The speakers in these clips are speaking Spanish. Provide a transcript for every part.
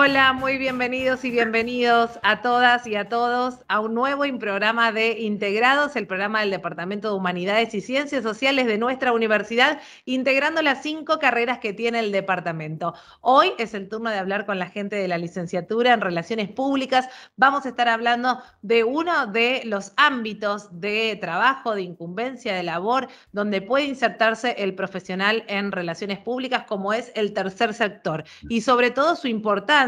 Hola, muy bienvenidos y bienvenidos a todas y a todos a un nuevo programa de Integrados, el programa del Departamento de Humanidades y Ciencias Sociales de nuestra universidad, integrando las cinco carreras que tiene el departamento. Hoy es el turno de hablar con la gente de la licenciatura en Relaciones Públicas. Vamos a estar hablando de uno de los ámbitos de trabajo, de incumbencia, de labor, donde puede insertarse el profesional en Relaciones Públicas, como es el tercer sector, y sobre todo su importancia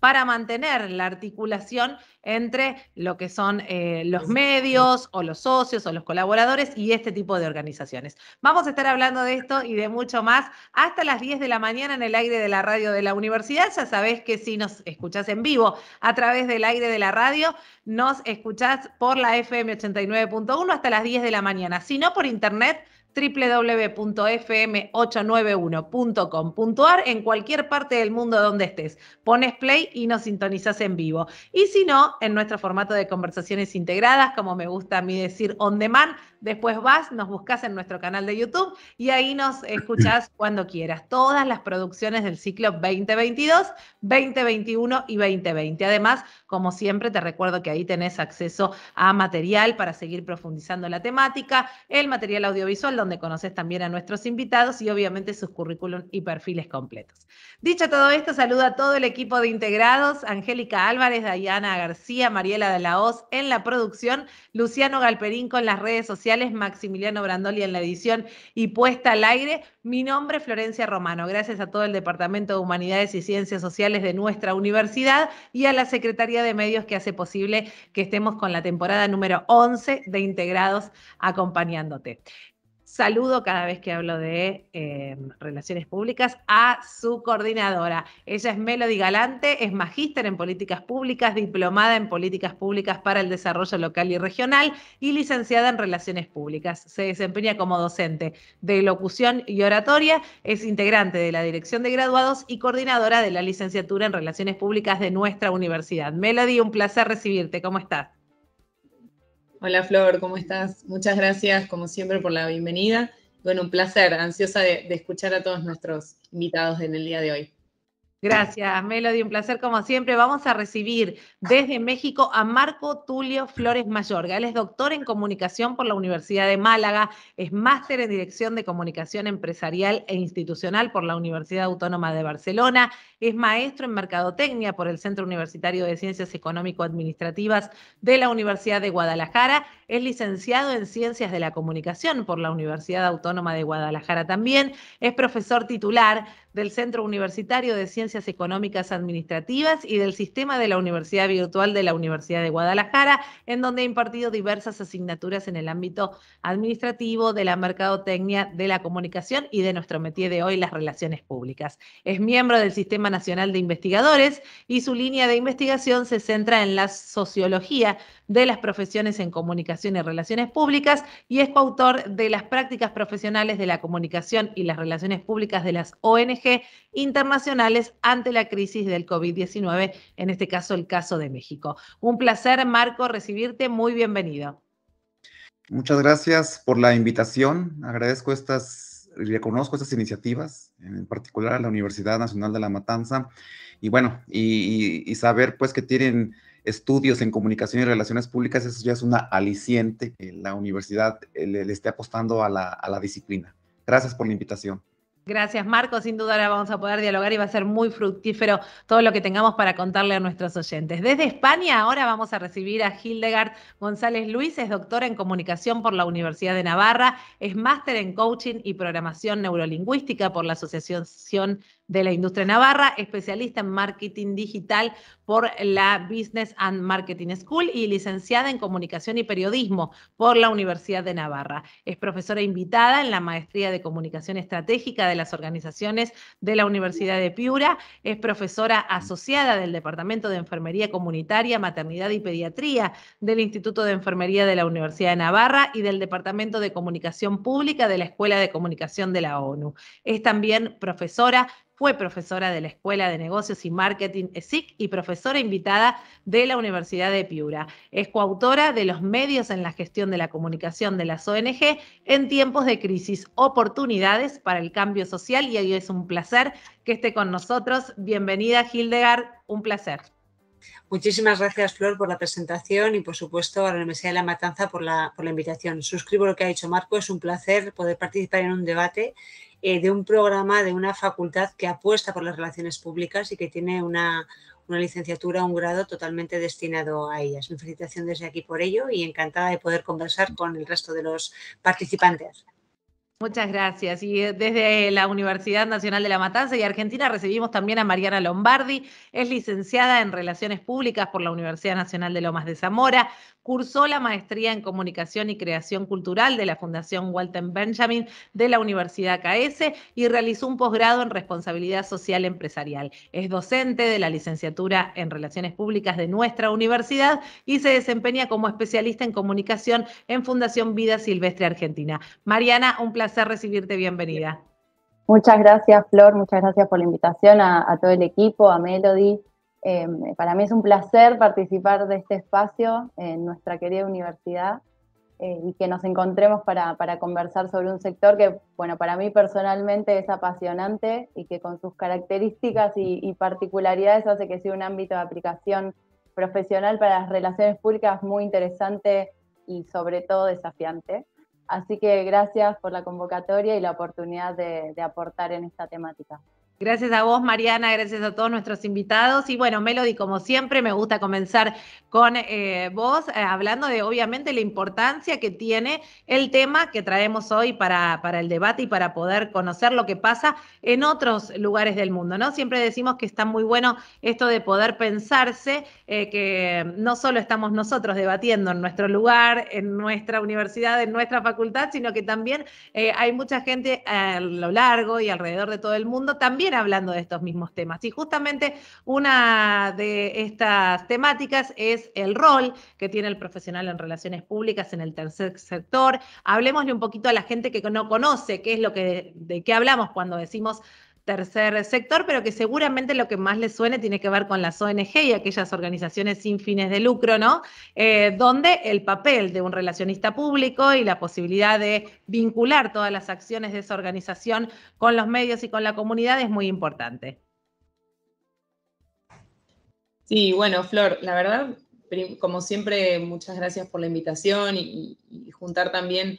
para mantener la articulación entre lo que son eh, los medios o los socios o los colaboradores y este tipo de organizaciones. Vamos a estar hablando de esto y de mucho más hasta las 10 de la mañana en el aire de la radio de la universidad. Ya sabés que si nos escuchás en vivo a través del aire de la radio, nos escuchás por la FM 89.1 hasta las 10 de la mañana. Si no, por internet www.fm891.com.ar en cualquier parte del mundo donde estés. Pones play y nos sintonizas en vivo. Y si no, en nuestro formato de conversaciones integradas, como me gusta a mí decir on demand, después vas, nos buscas en nuestro canal de YouTube y ahí nos escuchás cuando quieras. Todas las producciones del ciclo 2022, 2021 y 2020. Además, como siempre, te recuerdo que ahí tenés acceso a material para seguir profundizando la temática, el material audiovisual donde conoces también a nuestros invitados y obviamente sus currículum y perfiles completos. Dicho todo esto, saludo a todo el equipo de integrados, Angélica Álvarez, Dayana García, Mariela de la Hoz en la producción, Luciano Galperín con las redes sociales, Maximiliano Brandoli en la edición y puesta al aire. Mi nombre es Florencia Romano. Gracias a todo el Departamento de Humanidades y Ciencias Sociales de nuestra universidad y a la Secretaría de Medios que hace posible que estemos con la temporada número 11 de Integrados acompañándote saludo cada vez que hablo de eh, relaciones públicas a su coordinadora. Ella es Melody Galante, es magíster en políticas públicas, diplomada en políticas públicas para el desarrollo local y regional y licenciada en relaciones públicas. Se desempeña como docente de locución y oratoria, es integrante de la dirección de graduados y coordinadora de la licenciatura en relaciones públicas de nuestra universidad. Melody, un placer recibirte. ¿Cómo estás? Hola Flor, ¿cómo estás? Muchas gracias como siempre por la bienvenida. Bueno, un placer, ansiosa de, de escuchar a todos nuestros invitados en el día de hoy. Gracias, Melody. Un placer como siempre. Vamos a recibir desde México a Marco Tulio Flores Mayorga. Él es doctor en comunicación por la Universidad de Málaga, es máster en dirección de comunicación empresarial e institucional por la Universidad Autónoma de Barcelona, es maestro en mercadotecnia por el Centro Universitario de Ciencias Económico-Administrativas de la Universidad de Guadalajara, es licenciado en Ciencias de la Comunicación por la Universidad Autónoma de Guadalajara también, es profesor titular del Centro Universitario de Ciencias Económicas Administrativas y del Sistema de la Universidad Virtual de la Universidad de Guadalajara, en donde ha impartido diversas asignaturas en el ámbito administrativo, de la mercadotecnia, de la comunicación y de nuestro métier de hoy, las relaciones públicas. Es miembro del Sistema Nacional de Investigadores y su línea de investigación se centra en la sociología de las profesiones en comunicación y relaciones públicas y es coautor de las prácticas profesionales de la comunicación y las relaciones públicas de las ONG internacionales ante la crisis del COVID-19, en este caso el caso de México. Un placer, Marco, recibirte. Muy bienvenido. Muchas gracias por la invitación. Agradezco estas, reconozco estas iniciativas, en particular a la Universidad Nacional de La Matanza. Y bueno, y, saber pues que tienen estudios en comunicación y relaciones públicas, eso ya es una aliciente que la universidad eh, le, esté apostando a la disciplina. Gracias por la invitación. Gracias, Marco. Sin duda ahora vamos a poder dialogar y va a ser muy fructífero todo lo que tengamos para contarle a nuestros oyentes. Desde España ahora vamos a recibir a Hildegard González Luis, es doctora en comunicación por la Universidad de Navarra, es máster en coaching y programación neurolingüística por la Asociación de la Industria Navarra, especialista en marketing digital por la Business and Marketing School y licenciada en comunicación y periodismo por la Universidad de Navarra. Es profesora invitada en la maestría de comunicación estratégica de las organizaciones de la Universidad de Piura. Es profesora asociada del Departamento de Enfermería Comunitaria, Maternidad y Pediatría del Instituto de Enfermería de la Universidad de Navarra y del Departamento de Comunicación Pública de la Escuela de Comunicación de la ONU. Es también profesora fue profesora de la Escuela de Negocios y Marketing ESIC eh, y profesora invitada de la Universidad de Piura. Es coautora de Los medios en la gestión de la comunicación de las ONG en tiempos de crisis, oportunidades para el cambio social y hoy es un placer que esté con nosotros. Bienvenida Hildegard, un placer. Muchísimas gracias, Flor, por la presentación y, por supuesto, a la Universidad de La Matanza por la, invitación. Suscribo lo que ha dicho Marco, es un placer poder participar en un debate eh, de un programa de una facultad que apuesta por las relaciones públicas y que tiene una, una licenciatura, un grado totalmente destinado a ellas. Mi felicitación desde aquí por ello y encantada de poder conversar con el resto de los participantes. Muchas gracias. Y eh, desde la Universidad Nacional de La Matanza y Argentina recibimos también a Mariana Lombardi. Es licenciada en Relaciones Públicas por la Universidad Nacional de Lomas de Zamora. Cursó la maestría en Comunicación y Creación Cultural de la Fundación Walton Benjamin de la Universidad KS y realizó un posgrado en Responsabilidad Social Empresarial. Es docente de la licenciatura en Relaciones Públicas de nuestra universidad y se desempeña como especialista en comunicación en Fundación Vida Silvestre Argentina. Mariana, un placer placer recibirte, bienvenida. Muchas gracias, Flor, muchas gracias por la invitación a, todo el equipo, a Melody. Em, para mí es un placer participar de este espacio en nuestra querida universidad eh, y que nos encontremos para, conversar sobre un sector que, bueno, para mí personalmente es apasionante y que con sus características y particularidades hace que sea un ámbito de aplicación profesional para las relaciones públicas muy interesante y sobre todo desafiante. Así que gracias por la convocatoria y la oportunidad de, aportar en esta temática. Gracias a vos, Mariana, gracias a todos nuestros invitados. Y bueno, Melody, como siempre, me gusta comenzar con eh, vos, eh, hablando de obviamente la importancia que tiene el tema que traemos hoy para, para el debate y para poder conocer lo que pasa en otros lugares del mundo, ¿no? Siempre decimos que está muy bueno esto de poder pensarse eh, que no solo estamos nosotros debatiendo en nuestro lugar, en nuestra universidad, en nuestra facultad, sino que también hay mucha gente a lo largo y alrededor de todo el mundo también hablando de estos mismos temas. Y justamente una de estas temáticas es el rol que tiene el profesional en relaciones públicas en el tercer sector. Hablemosle un poquito a la gente que no conoce qué es lo que, de qué hablamos cuando decimos tercer sector, pero que seguramente lo que más le suene tiene que ver con las ONG y aquellas organizaciones sin fines de lucro, ¿no? Eh, donde el papel de un relacionista público y la posibilidad de vincular todas las acciones de esa organización con los medios y con la comunidad es muy importante. Sí, bueno, Flor, la verdad, como siempre, muchas gracias por la invitación y juntar también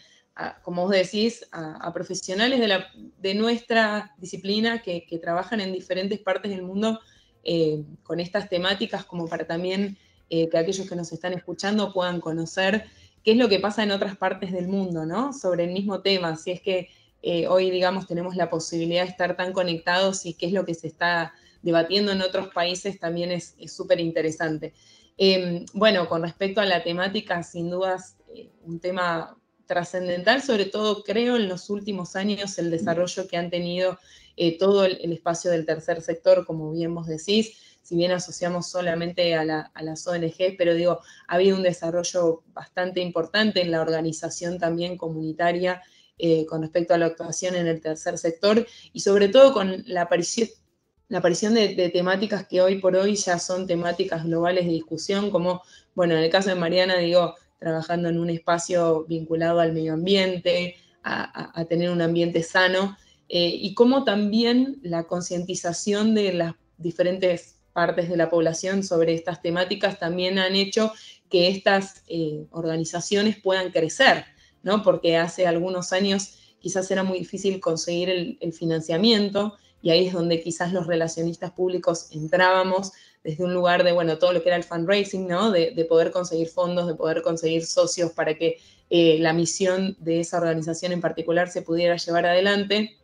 como vos decís, a, profesionales de, la, de, nuestra disciplina que, trabajan en diferentes partes del mundo eh, con estas temáticas, como para también eh, que aquellos que nos están escuchando puedan conocer qué es lo que pasa en otras partes del mundo, ¿no? Sobre el mismo tema, si es que eh, hoy, digamos, tenemos la posibilidad de estar tan conectados y qué es lo que se está debatiendo en otros países también es súper interesante. Em, bueno, con respecto a la temática, sin dudas, un tema trascendental, sobre todo creo en los últimos años, el desarrollo que han tenido eh, todo el, espacio del tercer sector, como bien vos decís, si bien asociamos solamente a, las ONG, pero digo, ha habido un desarrollo bastante importante en la organización también comunitaria eh, con respecto a la actuación en el tercer sector y sobre todo con la aparición de, temáticas que hoy por hoy ya son temáticas globales de discusión, como, bueno, en el caso de Mariana, digo, trabajando en un espacio vinculado al medio ambiente, a, tener un ambiente sano, eh, y cómo también la concientización de las diferentes partes de la población sobre estas temáticas también han hecho que estas eh, organizaciones puedan crecer, ¿no? Porque hace algunos años quizás era muy difícil conseguir el financiamiento y ahí es donde quizás los relacionistas públicos entrábamos desde un lugar de, bueno, todo lo que era el fundraising, ¿no? De, poder conseguir fondos, de poder conseguir socios para que eh, la misión de esa organización en particular se pudiera llevar adelante.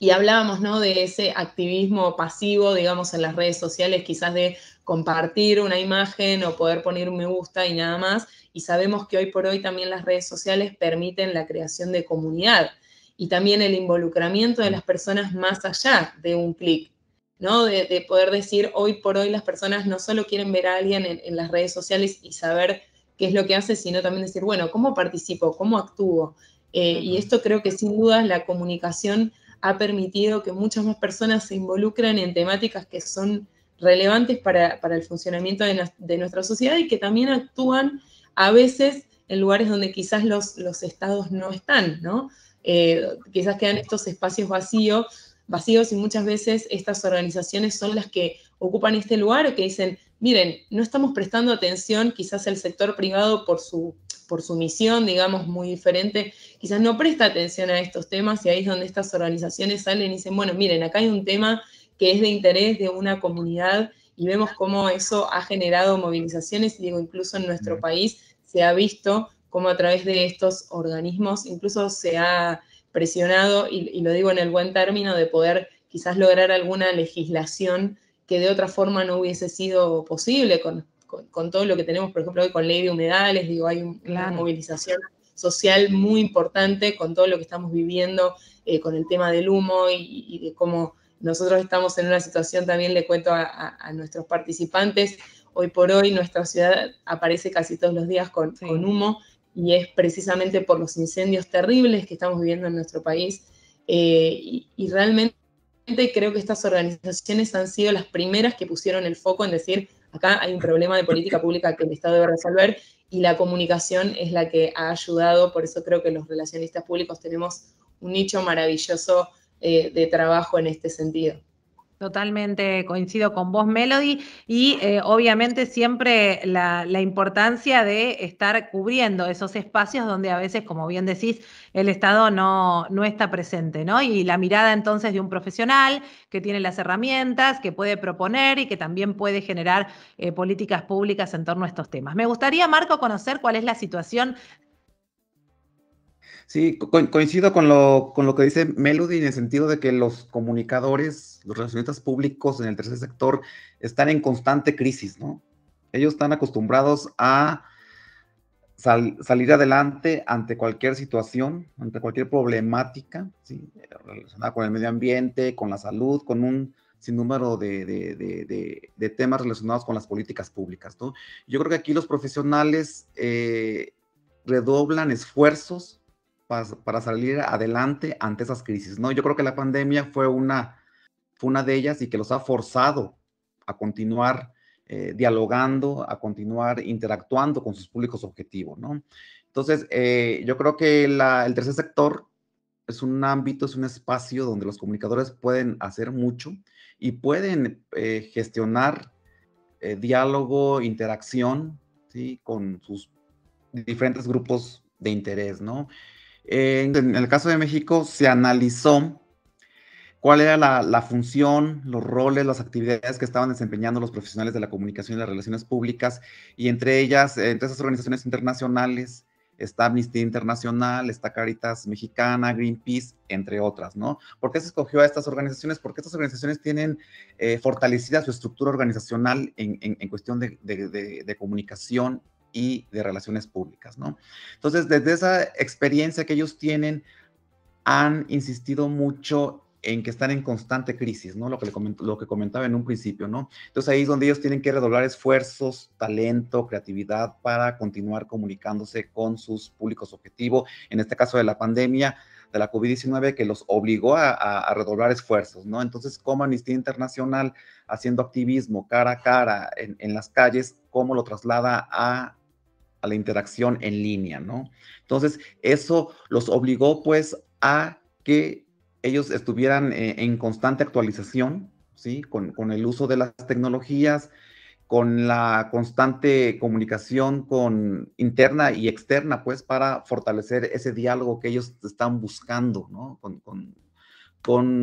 Y hablábamos, ¿no? De ese activismo pasivo, digamos, en las redes sociales, quizás de compartir una imagen o poder poner un me gusta y nada más. Y sabemos que hoy por hoy también las redes sociales permiten la creación de comunidad y también el involucramiento de las personas más allá de un clic. De, poder decir, hoy por hoy las personas no solo quieren ver a alguien en, las redes sociales y saber qué es lo que hace, sino también decir, bueno, ¿cómo participo? ¿Cómo actúo? Eh, y esto creo que sin duda la comunicación ha permitido que muchas más personas se involucren en temáticas que son relevantes para, el funcionamiento de, nuestra sociedad y que también actúan a veces en lugares donde quizás los, los estados no están, ¿no? Eh, quizás quedan estos espacios vacíos vacíos y muchas veces estas organizaciones son las que ocupan este lugar o que dicen, miren, no estamos prestando atención, quizás el sector privado por su, por su misión, digamos, muy diferente, quizás no presta atención a estos temas y ahí es donde estas organizaciones salen y dicen, bueno, miren, acá hay un tema que es de interés de una comunidad y vemos cómo eso ha generado movilizaciones, digo, incluso en nuestro país se ha visto cómo a través de estos organismos incluso se ha presionado, y, lo digo en el buen término, de poder quizás lograr alguna legislación que de otra forma no hubiese sido posible con, todo lo que tenemos, por ejemplo, hoy con ley de humedales, digo, hay una movilización social muy importante con todo lo que estamos viviendo, eh, con el tema del humo y, de cómo nosotros estamos en una situación, también le cuento a, nuestros participantes, hoy por hoy nuestra ciudad aparece casi todos los días con humo y es precisamente por los incendios terribles que estamos viviendo en nuestro país. Eh, y, realmente creo que estas organizaciones han sido las primeras que pusieron el foco en decir, acá hay un problema de política pública que el Estado debe resolver y la comunicación es la que ha ayudado, por eso creo que los relacionistas públicos tenemos un nicho maravilloso eh, de trabajo en este sentido. Totalmente coincido con vos, Melody, y eh, obviamente siempre la, importancia de estar cubriendo esos espacios donde a veces, como bien decís, el Estado no, no está presente, ¿no? Y la mirada entonces de un profesional que tiene las herramientas, que puede proponer y que también puede generar eh, políticas públicas en torno a estos temas. Me gustaría, Marco, conocer cuál es la situación Sí, coincido con lo, que dice Melody en el sentido de que los comunicadores, los relacionistas públicos en el tercer sector están en constante crisis, ¿no? Ellos están acostumbrados a salir adelante ante cualquier situación, ante cualquier problemática relacionada con el medio ambiente, con la salud, con un sinnúmero de, temas relacionados con las políticas públicas, ¿no? Yo creo que aquí los profesionales eh, redoblan esfuerzos para, salir adelante ante esas crisis, ¿no? Yo creo que la pandemia fue una, fue una de ellas y que los ha forzado a continuar eh, dialogando, a continuar interactuando con sus públicos objetivos, ¿no? Entonces, eh, yo creo que el tercer sector es un ámbito, es un espacio donde los comunicadores pueden hacer mucho y pueden eh, gestionar diálogo, interacción ¿sí? con sus diferentes grupos de interés, ¿no? Eh, en, el caso de México se analizó cuál era la, función, los roles, las actividades que estaban desempeñando los profesionales de la comunicación y las relaciones públicas, y entre ellas, entre esas organizaciones internacionales, está Amnistía Internacional, está Caritas Mexicana, Greenpeace, entre otras, ¿no? ¿Por qué se escogió a estas organizaciones? Porque estas organizaciones tienen eh, fortalecida su estructura organizacional en, cuestión de comunicación y de relaciones públicas, ¿no? Entonces, desde esa experiencia que ellos tienen, han insistido mucho en que están en constante crisis, ¿no? Lo que, lo que comentaba en un principio, ¿no? Entonces ahí es donde ellos tienen que redoblar esfuerzos, talento, creatividad para continuar comunicándose con sus públicos objetivos, en este caso de la pandemia de la COVID-19 que los obligó a, redoblar esfuerzos, ¿no? Entonces, ¿cómo Amnistía Internacional haciendo activismo cara a cara en, en las calles, cómo lo traslada a a la interacción en línea, ¿no? Entonces, eso los obligó pues a que ellos estuvieran eh, en constante actualización, ¿sí? Con, el uso de las tecnologías, con la constante comunicación con interna y externa, pues para fortalecer ese diálogo que ellos están buscando, ¿no?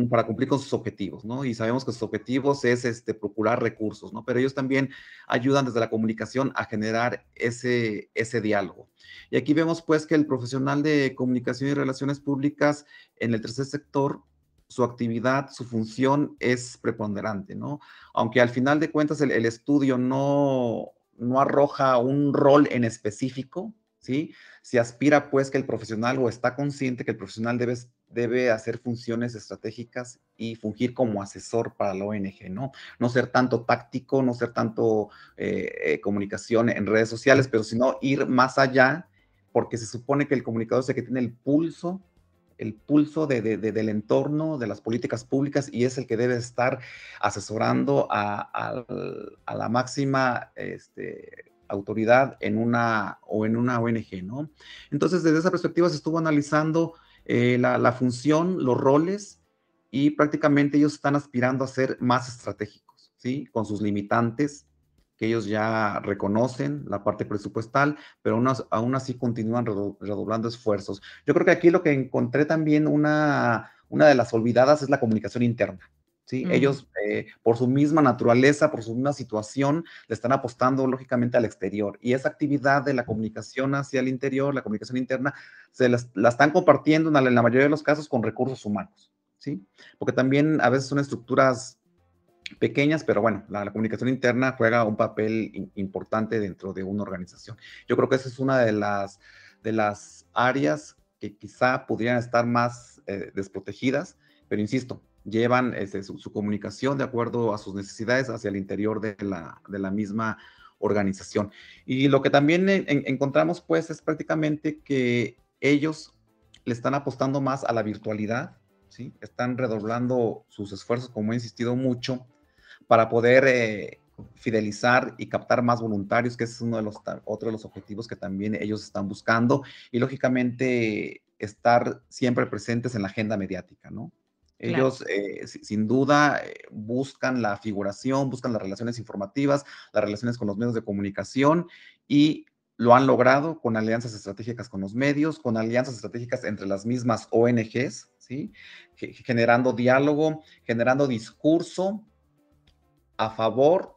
para cumplir con sus objetivos, ¿no? Y sabemos que sus objetivos es este, procurar recursos, ¿no? Pero ellos también ayudan desde la comunicación a generar ese, ese diálogo. Y aquí vemos pues que el profesional de comunicación y relaciones públicas en el tercer sector su actividad, su función es preponderante, ¿no? Aunque al final de cuentas el, estudio no, no arroja un rol en específico, ¿sí? Se aspira pues que el profesional o está consciente que el profesional debe debe hacer funciones estratégicas y fungir como asesor para la ONG, ¿no? No ser tanto táctico, no ser tanto eh, eh, comunicación en redes sociales, pero sino ir más allá, porque se supone que el comunicador es el que tiene el pulso, el pulso de, del entorno, de las políticas públicas, y es el que debe estar asesorando a, la máxima este, autoridad en una o en una ONG, ¿no? Entonces, desde esa perspectiva se estuvo analizando eh, la, función, los roles, y prácticamente ellos están aspirando a ser más estratégicos, ¿sí? Con sus limitantes que ellos ya reconocen, la parte presupuestal, pero aún, aún así continúan redoblando esfuerzos. Yo creo que aquí lo que encontré también una, una de las olvidadas es la comunicación interna. Ellos, eh, por su misma naturaleza, por su misma situación, le están apostando lógicamente al exterior. Y esa actividad de la comunicación hacia el interior, la comunicación interna, se la están compartiendo en la, mayoría de los casos con recursos humanos, ¿sí? Porque también a veces son estructuras pequeñas, pero bueno, la, comunicación interna juega un papel importante dentro de una organización. Yo creo que esa es una de las, de las áreas que quizá podrían estar más eh, desprotegidas, pero insisto, llevan este, su, comunicación de acuerdo a sus necesidades hacia el interior de la, de la misma organización. Y lo que también encontramos pues es prácticamente que ellos le están apostando más a la virtualidad, ¿sí? están redoblando sus esfuerzos, como he insistido mucho, para poder eh, fidelizar y captar más voluntarios, que es uno de los, otro de los objetivos que también ellos están buscando, y lógicamente estar siempre presentes en la agenda mediática, ¿no? Ellos, eh, sin duda, eh, buscan la figuración, buscan las relaciones informativas, las relaciones con los medios de comunicación y lo han logrado con alianzas estratégicas con los medios, con alianzas estratégicas entre las mismas ONGs, ¿sí? generando diálogo, generando discurso a favor,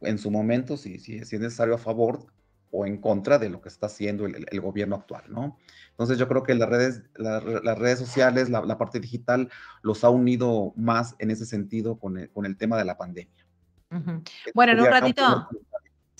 en su momento, si, si es necesario, a favor o en contra de lo que está haciendo el, gobierno actual, ¿no? Entonces yo creo que las redes, las redes sociales, la, parte digital, los ha unido más en ese sentido con el, con el tema de la pandemia. Eh, bueno, en un ratito...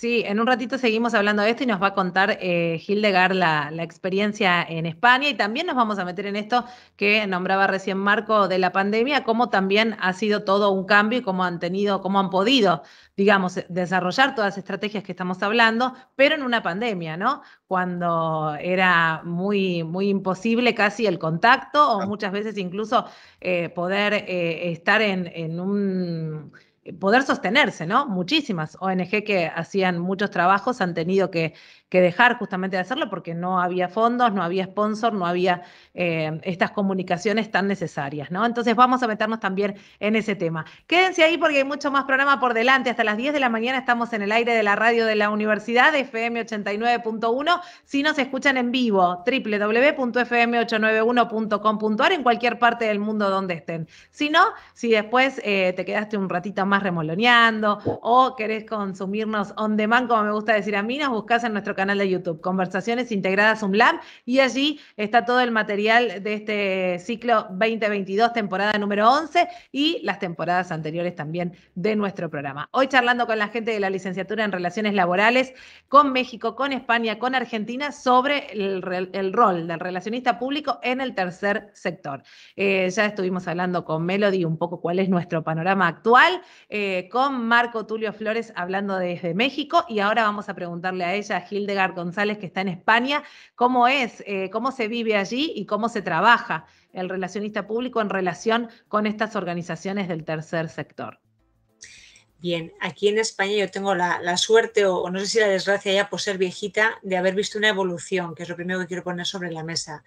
Sí, en un ratito seguimos hablando de esto y nos va a contar eh, Hildegard la, la, experiencia en España y también nos vamos a meter en esto que nombraba recién Marco de la pandemia, cómo también ha sido todo un cambio y cómo han tenido, cómo han podido, digamos, eh, desarrollar todas las estrategias que estamos hablando, pero en una pandemia, ¿no? Cuando era muy, muy imposible casi el contacto o muchas veces incluso eh, poder eh, estar en un poder sostenerse, ¿no? Muchísimas ONG que hacían muchos trabajos han tenido que que dejar justamente de hacerlo porque no había fondos, no había sponsor, no había eh, estas comunicaciones tan necesarias, ¿no? Entonces vamos a meternos también en ese tema. Quédense ahí porque hay mucho más programa por delante. Hasta las 10 de la mañana estamos en el aire de la radio de la universidad, FM 89.1. Si nos escuchan en vivo, www.fm891.com.ar en cualquier parte del mundo donde estén. Si no, si después eh, te quedaste un ratito más remoloneando o querés consumirnos on demand, como me gusta decir a mí, nos buscas en nuestro canal canal de YouTube, Conversaciones Integradas Lab, y allí está todo el material de este ciclo 2022, temporada número 11, y las temporadas anteriores también de nuestro programa. Hoy charlando con la gente de la licenciatura en Relaciones Laborales, con México, con España, con Argentina, sobre el, rol del relacionista público en el tercer sector. Eh, ya estuvimos hablando con Melody un poco cuál es nuestro panorama actual, eh, con Marco Tulio Flores hablando desde México, y ahora vamos a preguntarle a ella, a González, que está en España, cómo es, eh, cómo se vive allí y cómo se trabaja el relacionista público en relación con estas organizaciones del tercer sector. Bien, aquí en España yo tengo la, suerte o, no sé si la desgracia ya por ser viejita de haber visto una evolución, que es lo primero que quiero poner sobre la mesa.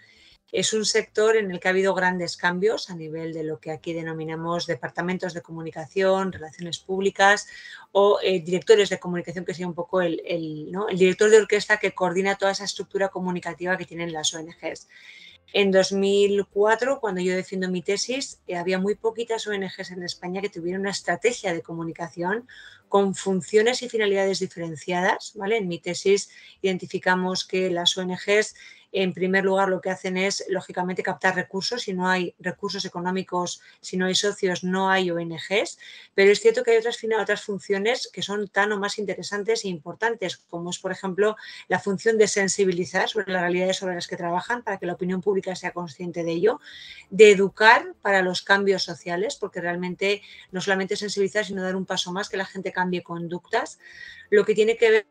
Es un sector en el que ha habido grandes cambios a nivel de lo que aquí denominamos departamentos de comunicación, relaciones públicas o eh, directores de comunicación, que sería un poco el, el director de orquesta que coordina toda esa estructura comunicativa que tienen las ONGs. En 2004, cuando yo defiendo mi tesis, eh, había muy poquitas ONGs en España que tuvieran una estrategia de comunicación con funciones y finalidades diferenciadas. ¿vale? En mi tesis identificamos que las ONGs, en primer lugar, lo que hacen es, lógicamente, captar recursos. Si no hay recursos económicos, si no hay socios, no hay ONGs. Pero es cierto que hay otras, otras funciones que son tan o más interesantes e importantes, como es, por ejemplo, la función de sensibilizar sobre las realidades sobre las que trabajan para que la opinión pública sea consciente de ello, de educar para los cambios sociales, porque realmente no solamente sensibilizar, sino dar un paso más que la gente cambie conductas, lo que tiene que ver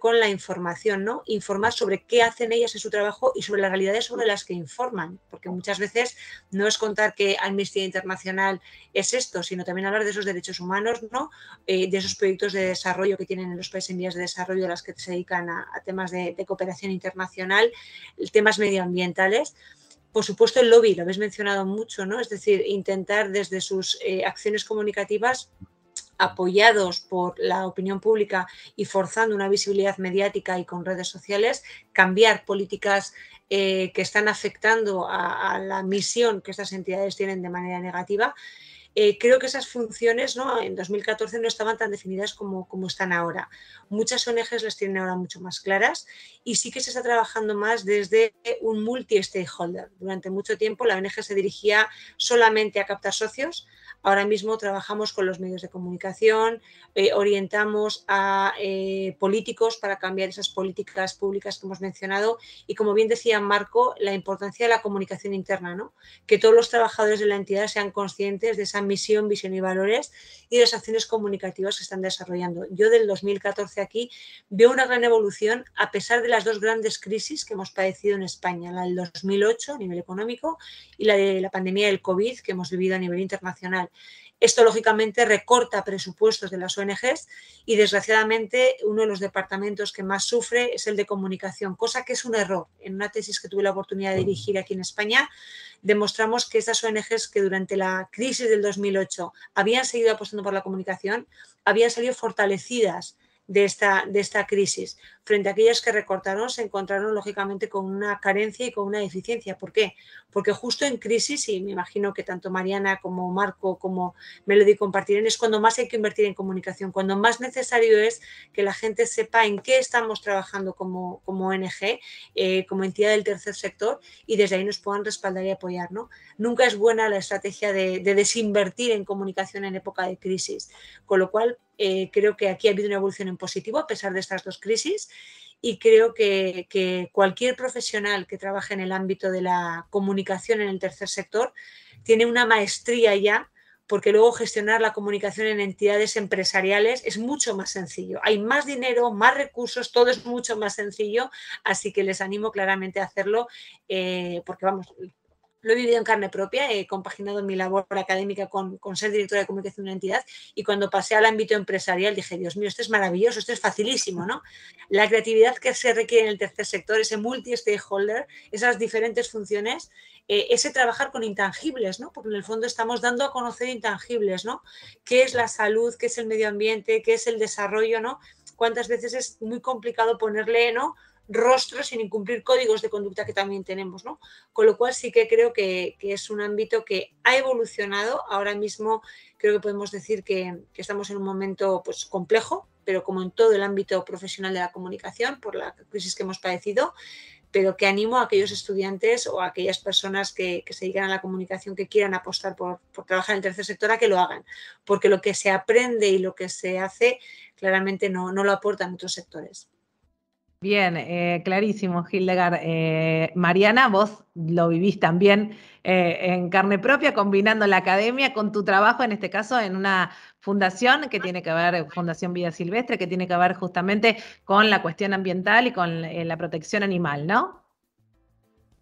con la información, ¿no? Informar sobre qué hacen ellas en su trabajo y sobre las realidades sobre las que informan, porque muchas veces no es contar que Amnistía Internacional es esto, sino también hablar de esos derechos humanos, ¿no? Eh, de esos proyectos de desarrollo que tienen en los países en vías de desarrollo, las que se dedican a, temas de, cooperación internacional, temas medioambientales por supuesto el lobby, lo habéis mencionado mucho, ¿no? Es decir, intentar desde sus eh, acciones comunicativas apoyados por la opinión pública y forzando una visibilidad mediática y con redes sociales, cambiar políticas eh, que están afectando a, la misión que estas entidades tienen de manera negativa. Eh, creo que esas funciones ¿no? en 2014 no estaban tan definidas como, como están ahora. Muchas ONGs las tienen ahora mucho más claras y sí que se está trabajando más desde un multi-stakeholder. Durante mucho tiempo la ONG se dirigía solamente a captar socios, Ahora mismo trabajamos con los medios de comunicación, eh, orientamos a eh, políticos para cambiar esas políticas públicas que hemos mencionado y, como bien decía Marco, la importancia de la comunicación interna, ¿no? que todos los trabajadores de la entidad sean conscientes de esa misión, visión y valores y de las acciones comunicativas que están desarrollando. Yo del 2014 aquí veo una gran evolución a pesar de las dos grandes crisis que hemos padecido en España, la del 2008 a nivel económico y la de la pandemia del COVID que hemos vivido a nivel internacional. Esto, lógicamente, recorta presupuestos de las ONGs y, desgraciadamente, uno de los departamentos que más sufre es el de comunicación, cosa que es un error. En una tesis que tuve la oportunidad de dirigir aquí en España, demostramos que esas ONGs que durante la crisis del 2008 habían seguido apostando por la comunicación, habían salido fortalecidas de esta, de esta crisis. Frente a aquellas que recortaron, se encontraron lógicamente con una carencia y con una deficiencia. ¿Por qué? Porque justo en crisis, y me imagino que tanto Mariana como Marco como Melody compartirán, es cuando más hay que invertir en comunicación, cuando más necesario es que la gente sepa en qué estamos trabajando como, como ONG, eh, como entidad del tercer sector, y desde ahí nos puedan respaldar y apoyar. ¿no? Nunca es buena la estrategia de, de desinvertir en comunicación en época de crisis, con lo cual eh, creo que aquí ha habido una evolución en positivo a pesar de estas dos crisis y creo que, cualquier profesional que trabaje en el ámbito de la comunicación en el tercer sector tiene una maestría ya porque luego gestionar la comunicación en entidades empresariales es mucho más sencillo. Hay más dinero, más recursos, todo es mucho más sencillo, así que les animo claramente a hacerlo, eh, porque vamos, lo he vivido en carne propia, he compaginado mi labor académica con, ser directora de comunicación de una entidad y cuando pasé al ámbito empresarial dije, Dios mío, esto es maravilloso, esto es facilísimo, ¿no? La creatividad que se requiere en el tercer sector, ese multi-stakeholder, esas diferentes funciones, eh, ese trabajar con intangibles, ¿no? Porque en el fondo estamos dando a conocer intangibles, ¿no? ¿Qué es la salud? ¿Qué es el medio ambiente? ¿Qué es el desarrollo, ¿no? cuántas veces es muy complicado ponerle ¿no? rostro sin incumplir códigos de conducta que también tenemos, ¿no? Con lo cual sí que creo que, es un ámbito que ha evolucionado. Ahora mismo creo que podemos decir que, estamos en un momento pues, complejo, pero como en todo el ámbito profesional de la comunicación, por la crisis que hemos padecido, pero que animo a aquellos estudiantes o a aquellas personas que, se dedican a la comunicación que quieran apostar por, trabajar en el tercer sector a que lo hagan, porque lo que se aprende y lo que se hace claramente no, no lo aportan otros sectores. Bien, eh, clarísimo, Hildegard. Eh, Mariana, vos lo vivís también eh, en carne propia, combinando la academia con tu trabajo, en este caso en una fundación que tiene que ver, Fundación Vida Silvestre, que tiene que ver justamente con la cuestión ambiental y con la protección animal, ¿no?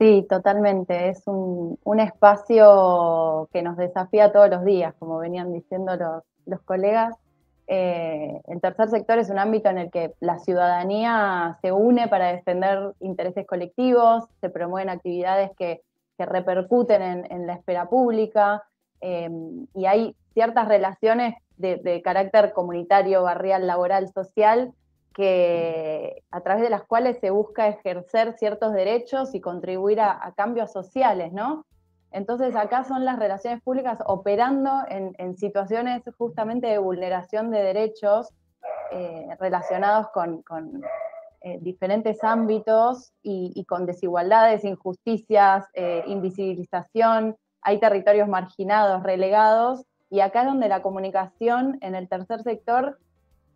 Sí, totalmente. Es un, espacio que nos desafía todos los días, como venían diciendo los colegas. Eh, el tercer sector es un ámbito en el que la ciudadanía se une para defender intereses colectivos, se promueven actividades que, repercuten en, la esfera pública eh, y hay ciertas relaciones de, carácter comunitario, barrial, laboral, social, que, a través de las cuales se busca ejercer ciertos derechos y contribuir a, a cambios sociales, ¿no? Entonces acá son las relaciones públicas operando en, situaciones justamente de vulneración de derechos eh, relacionados con, eh, diferentes ámbitos y, con desigualdades, injusticias, eh, invisibilización. Hay territorios marginados, relegados, y acá es donde la comunicación en el tercer sector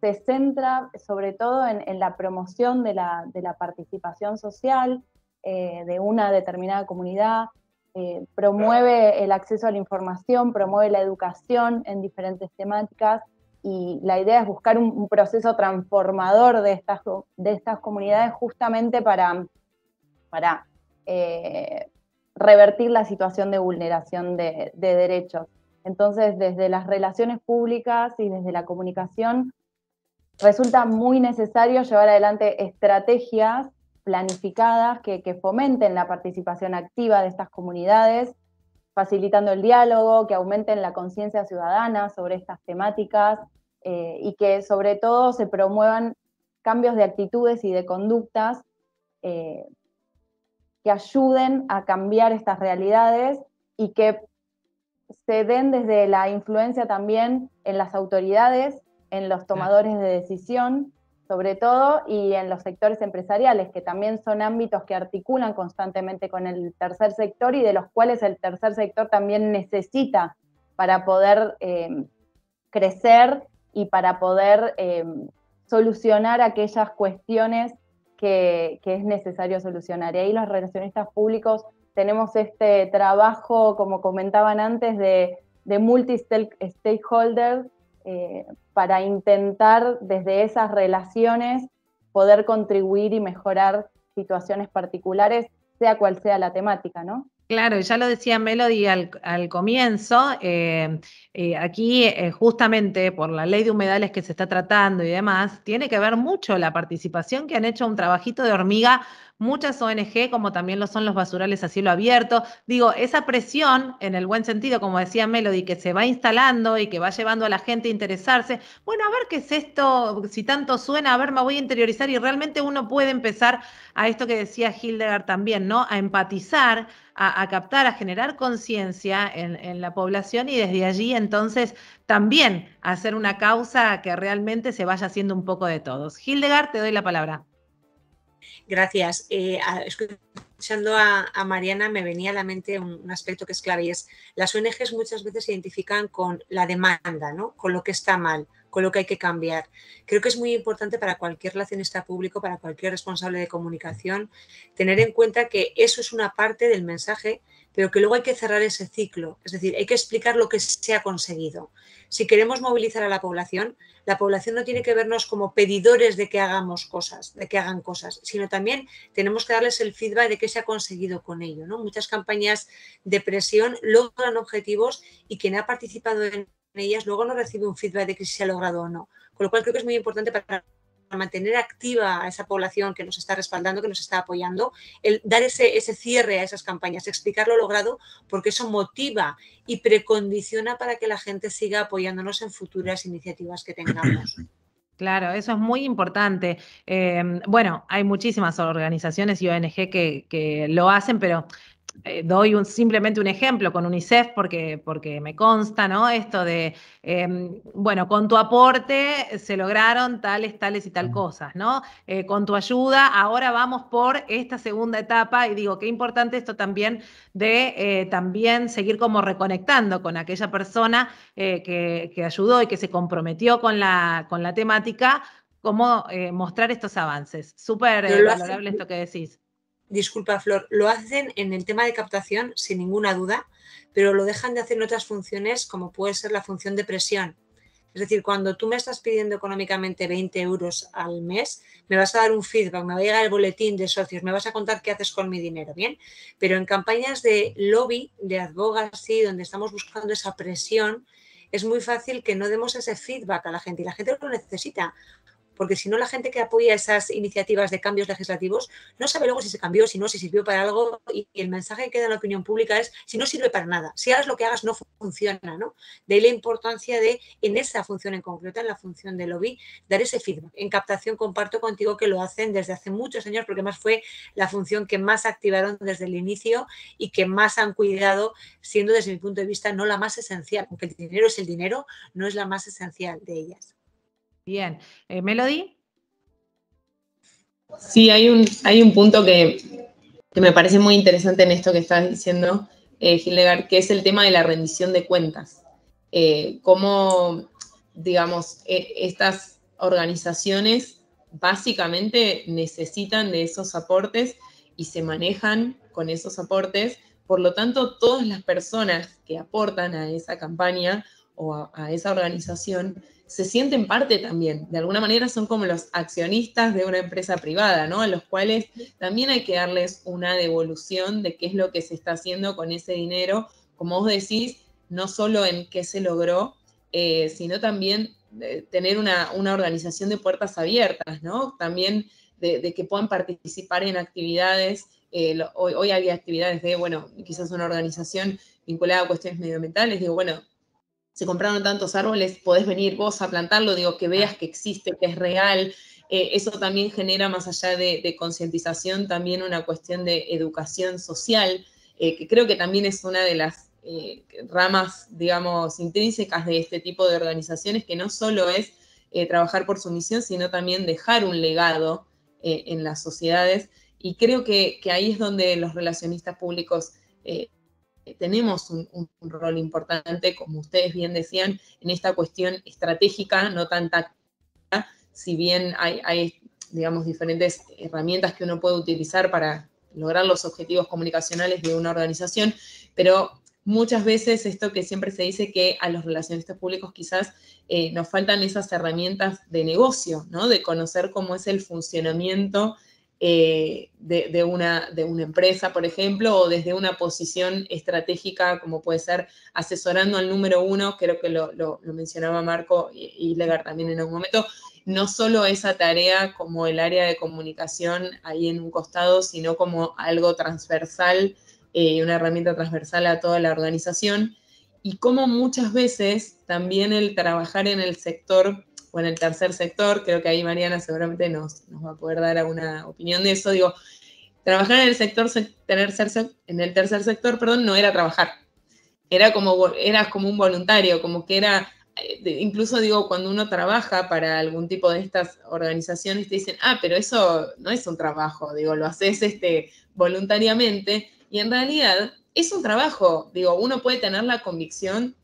se centra sobre todo en, la promoción de la participación social de una determinada comunidad, eh, promueve el acceso a la información, promueve la educación en diferentes temáticas y la idea es buscar un, proceso transformador de estas, de estas comunidades justamente para, para eh, revertir la situación de vulneración de derechos. Entonces, desde las relaciones públicas y desde la comunicación, resulta muy necesario llevar adelante estrategias planificadas que, fomenten la participación activa de estas comunidades, facilitando el diálogo, que aumenten la conciencia ciudadana sobre estas temáticas eh, y que sobre todo se promuevan cambios de actitudes y de conductas eh, que ayuden a cambiar estas realidades y que se den desde la influencia también en las autoridades, en los tomadores de decisión sobre todo, y en los sectores empresariales, que también son ámbitos que articulan constantemente con el tercer sector y de los cuales el tercer sector también necesita para poder em, crecer y para poder em, solucionar aquellas cuestiones que, es necesario solucionar. Y ahí los relacionistas públicos tenemos este trabajo, como comentaban antes, de, de multi-stakeholder eh, para intentar desde esas relaciones poder contribuir y mejorar situaciones particulares, sea cual sea la temática, ¿no? Claro, ya lo decía Melody al, al comienzo, eh, eh, aquí justamente por la ley de humedales que se está tratando y demás, tiene que ver mucho la participación que han hecho un trabajito de hormiga muchas ONG, como también lo son los basurales a cielo abierto. Digo, esa presión, en el buen sentido, como decía Melody, que se va instalando y que va llevando a la gente a interesarse, bueno, a ver qué es esto, si tanto suena, a ver, me voy a interiorizar y realmente uno puede empezar a esto que decía Hildegard también, ¿no? A empatizar, a, captar, a generar conciencia en, en la población y desde allí entonces también hacer una causa que realmente se vaya haciendo un poco de todos. Hildegard, te doy la palabra. Gracias. Eh, escuchando a, Mariana me venía a la mente un, aspecto que es clave y es las ONGs muchas veces se identifican con la demanda, ¿no? con lo que está mal, con lo que hay que cambiar. Creo que es muy importante para cualquier relacionista público, para cualquier responsable de comunicación, tener en cuenta que eso es una parte del mensaje pero que luego hay que cerrar ese ciclo, es decir, hay que explicar lo que se ha conseguido. Si queremos movilizar a la población, la población no tiene que vernos como pedidores de que hagamos cosas, de que hagan cosas, sino también tenemos que darles el feedback de qué se ha conseguido con ello. ¿no? Muchas campañas de presión logran objetivos y quien ha participado en ellas luego no recibe un feedback de que se ha logrado o no. Con lo cual creo que es muy importante para mantener activa a esa población que nos está respaldando, que nos está apoyando, el dar ese, ese cierre a esas campañas, explicar lo logrado, porque eso motiva y precondiciona para que la gente siga apoyándonos en futuras iniciativas que tengamos. Claro, eso es muy importante. Eh, bueno, hay muchísimas organizaciones y ONG que, lo hacen, pero eh, doy simplemente un ejemplo con UNICEF porque, porque me consta, ¿no? Esto de, em, bueno, con tu aporte se lograron tales, tales y tal mm. cosas, ¿no? Eh, con tu ayuda, ahora vamos por esta segunda etapa y digo, qué importante esto también de eh, también seguir como reconectando con aquella persona que, que, ayudó y que se comprometió con la, con la temática, cómo mostrar estos avances. Súper valorable esto que decís disculpa Flor, lo hacen en el tema de captación sin ninguna duda, pero lo dejan de hacer en otras funciones como puede ser la función de presión. Es decir, cuando tú me estás pidiendo económicamente 20 euros al mes, me vas a dar un feedback, me va a llegar el boletín de socios, me vas a contar qué haces con mi dinero, ¿bien? Pero en campañas de lobby, de advocacy, donde estamos buscando esa presión, es muy fácil que no demos ese feedback a la gente y la gente lo necesita porque si no la gente que apoya esas iniciativas de cambios legislativos no sabe luego si se cambió, si no, si sirvió para algo y el mensaje que da la opinión pública es si no sirve para nada, si hagas lo que hagas no funciona, ¿no? De ahí la importancia de en esa función en concreto, en la función de lobby, dar ese feedback. En captación comparto contigo que lo hacen desde hace muchos años porque más fue la función que más activaron desde el inicio y que más han cuidado, siendo desde mi punto de vista no la más esencial, aunque el dinero es el dinero, no es la más esencial de ellas. Bien. Eh, ¿Melody? Sí, hay un, hay un punto que, me parece muy interesante en esto que estás diciendo, eh, que es el tema de la rendición de cuentas. Eh, cómo, digamos, e, estas organizaciones básicamente necesitan de esos aportes y se manejan con esos aportes. Por lo tanto, todas las personas que aportan a esa campaña o a esa organización se sienten parte también. De alguna manera son como los accionistas de una empresa privada, ¿no? A los cuales también hay que darles una devolución de qué es lo que se está haciendo con ese dinero, como vos decís, no solo en qué se logró, eh, sino también eh, tener una, organización de puertas abiertas, ¿no? También de, que puedan participar en actividades. Eh, hoy, hoy había actividades de, bueno, quizás una organización vinculada a cuestiones medioambientales, digo, bueno, se compraron tantos árboles, podés venir vos a plantarlo, digo, que veas que existe, que es real. Eh, eso también genera, más allá de, concientización, también una cuestión de educación social, eh, que creo que también es una de las eh, ramas, digamos, intrínsecas de este tipo de organizaciones, que no solo es trabajar por su misión, sino también dejar un legado en las sociedades. Y creo que, ahí es donde los relacionistas públicos eh, tenemos un, rol importante, como ustedes bien decían, en esta cuestión estratégica, no tan táctica, si bien hay, digamos, diferentes herramientas que uno puede utilizar para lograr los objetivos comunicacionales de una organización, pero muchas veces esto que siempre se dice que a los relacionistas públicos quizás eh, nos faltan esas herramientas de negocio, ¿no? De conocer cómo es el funcionamiento eh, de, una, de una empresa, por ejemplo, o desde una posición estratégica, como puede ser asesorando al número uno, creo que lo, lo, mencionaba Marco y, también en algún momento, no solo esa tarea como el área de comunicación ahí en un costado, sino como algo transversal, y eh, una herramienta transversal a toda la organización, y como muchas veces también el trabajar en el sector o en el tercer sector, creo que ahí Mariana seguramente nos, nos va a poder dar alguna opinión de eso, digo, trabajar en el sector, tener en el tercer sector, perdón, no era trabajar, era como, eras como un voluntario, como que era, eh, incluso digo, cuando uno trabaja para algún tipo de estas organizaciones, te dicen, ah, pero eso no es un trabajo, digo, lo haces este, voluntariamente, y en realidad es un trabajo, digo, uno puede tener la convicción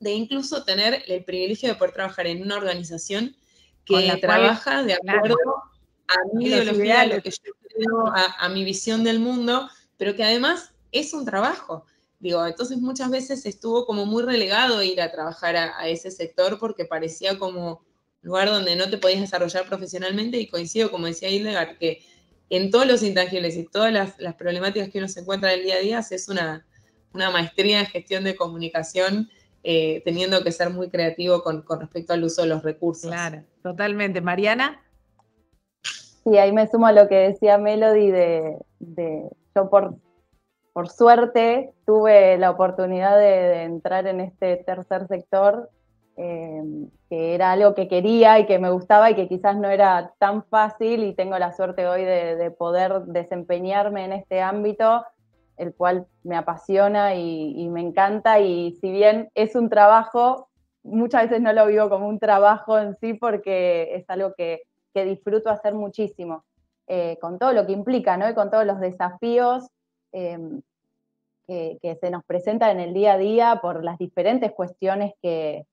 de incluso tener el privilegio de poder trabajar en una organización que trabaja de acuerdo a mi ideología, a mi visión del mundo, pero que además es un trabajo. Digo, entonces muchas veces estuvo como muy relegado ir a trabajar a, ese sector porque parecía como lugar donde no te podías desarrollar profesionalmente y coincido, como decía Hildegard, que en todos los intangibles y todas las, problemáticas que uno se encuentra en el día a día, es una, una maestría en gestión de comunicación eh, teniendo que ser muy creativo con, respecto al uso de los recursos. Claro, totalmente. Mariana. Sí, ahí me sumo a lo que decía Melody de, yo por, suerte tuve la oportunidad de, entrar en este tercer sector, em, que era algo que quería y que me gustaba y que quizás no era tan fácil y tengo la suerte hoy de poder desempeñarme en este ámbito el cual me apasiona y, me encanta y si bien es un trabajo, muchas veces no lo vivo como un trabajo en sí porque es algo que, disfruto hacer muchísimo, eh, con todo lo que implica, ¿no? Y con todos los desafíos em, que, se nos presentan en el día a día por las diferentes cuestiones que,